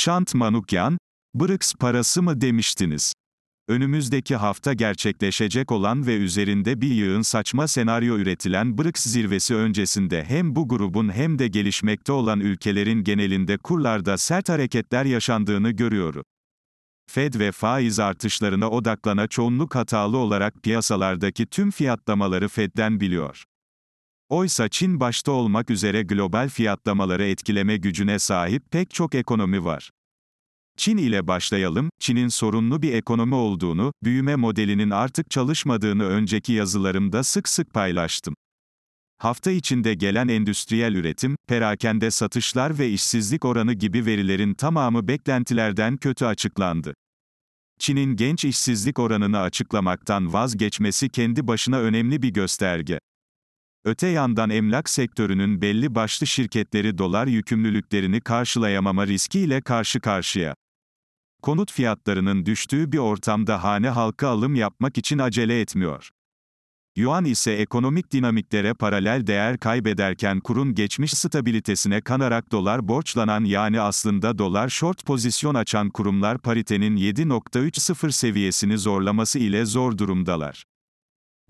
Şant Manukyan, BRICS parası mı demiştiniz? Önümüzdeki hafta gerçekleşecek olan ve üzerinde bir yığın saçma senaryo üretilen BRICS zirvesi öncesinde hem bu grubun hem de gelişmekte olan ülkelerin genelinde kurlarda sert hareketler yaşandığını görüyoruz. Fed ve faiz artışlarına odaklana çoğunluk hatalı olarak piyasalardaki tüm fiyatlamaları Fed'den biliyor. Oysa Çin başta olmak üzere global fiyatlamaları etkileme gücüne sahip pek çok ekonomi var. Çin ile başlayalım. Çin'in sorunlu bir ekonomi olduğunu, büyüme modelinin artık çalışmadığını önceki yazılarımda sık sık paylaştım. Hafta içinde gelen endüstriyel üretim, perakende satışlar ve işsizlik oranı gibi verilerin tamamı beklentilerden kötü açıklandı. Çin'in genç işsizlik oranını açıklamaktan vazgeçmesi kendi başına önemli bir gösterge. Öte yandan emlak sektörünün belli başlı şirketleri dolar yükümlülüklerini karşılayamama riskiyle karşı karşıya. Konut fiyatlarının düştüğü bir ortamda hane halkı alım yapmak için acele etmiyor. Yuan ise ekonomik dinamiklere paralel değer kaybederken kurun geçmiş stabilitesine kanarak dolar borçlanan yani aslında dolar short pozisyon açan kurumlar paritenin 7.30 seviyesini zorlaması ile zor durumdalar.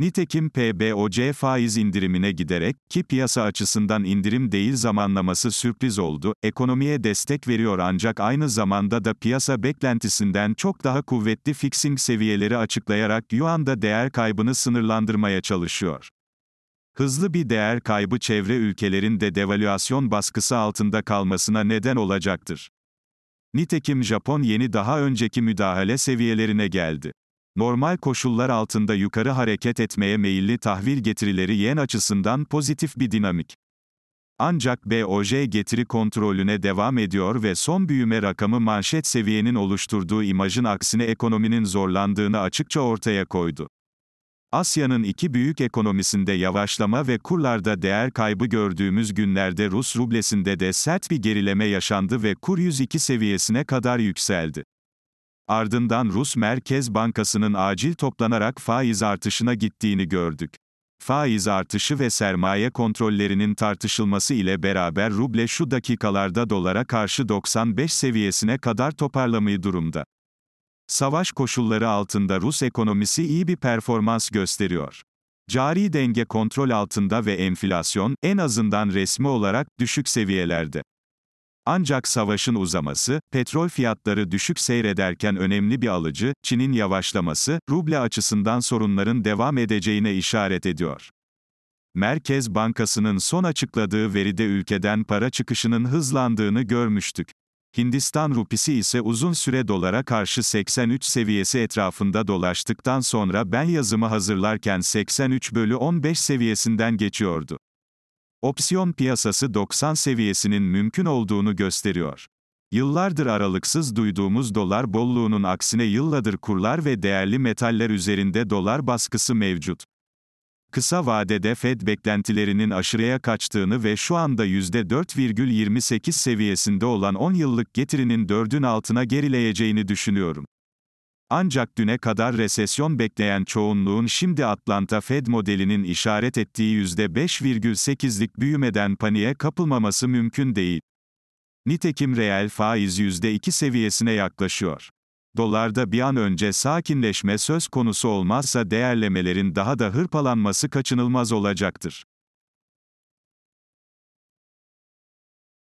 Nitekim PBOC faiz indirimine giderek, ki piyasa açısından indirim değil zamanlaması sürpriz oldu, ekonomiye destek veriyor ancak aynı zamanda da piyasa beklentisinden çok daha kuvvetli fixing seviyeleri açıklayarak yuanda değer kaybını sınırlandırmaya çalışıyor. Hızlı bir değer kaybı çevre ülkelerin de devalüasyon baskısı altında kalmasına neden olacaktır. Nitekim Japon yeni daha önceki müdahale seviyelerine geldi normal koşullar altında yukarı hareket etmeye meyilli tahvil getirileri yen açısından pozitif bir dinamik. Ancak BOJ getiri kontrolüne devam ediyor ve son büyüme rakamı manşet seviyenin oluşturduğu imajın aksine ekonominin zorlandığını açıkça ortaya koydu. Asya'nın iki büyük ekonomisinde yavaşlama ve kurlarda değer kaybı gördüğümüz günlerde Rus rublesinde de sert bir gerileme yaşandı ve kur 102 seviyesine kadar yükseldi. Ardından Rus Merkez Bankası'nın acil toplanarak faiz artışına gittiğini gördük. Faiz artışı ve sermaye kontrollerinin tartışılması ile beraber ruble şu dakikalarda dolara karşı 95 seviyesine kadar toparlamayı durumda. Savaş koşulları altında Rus ekonomisi iyi bir performans gösteriyor. Cari denge kontrol altında ve enflasyon en azından resmi olarak düşük seviyelerde. Ancak savaşın uzaması, petrol fiyatları düşük seyrederken önemli bir alıcı, Çin'in yavaşlaması, ruble açısından sorunların devam edeceğine işaret ediyor. Merkez Bankası'nın son açıkladığı veride ülkeden para çıkışının hızlandığını görmüştük. Hindistan rupisi ise uzun süre dolara karşı 83 seviyesi etrafında dolaştıktan sonra ben yazımı hazırlarken 83 bölü 15 seviyesinden geçiyordu. Opsiyon piyasası 90 seviyesinin mümkün olduğunu gösteriyor. Yıllardır aralıksız duyduğumuz dolar bolluğunun aksine yıllardır kurlar ve değerli metaller üzerinde dolar baskısı mevcut. Kısa vadede Fed beklentilerinin aşırıya kaçtığını ve şu anda %4,28 seviyesinde olan 10 yıllık getirinin 4'ün altına gerileyeceğini düşünüyorum. Ancak düne kadar resesyon bekleyen çoğunluğun şimdi Atlanta Fed modelinin işaret ettiği %5,8'lik büyümeden paniğe kapılmaması mümkün değil. Nitekim reel faiz %2 seviyesine yaklaşıyor. Dolarda bir an önce sakinleşme söz konusu olmazsa değerlemelerin daha da hırpalanması kaçınılmaz olacaktır.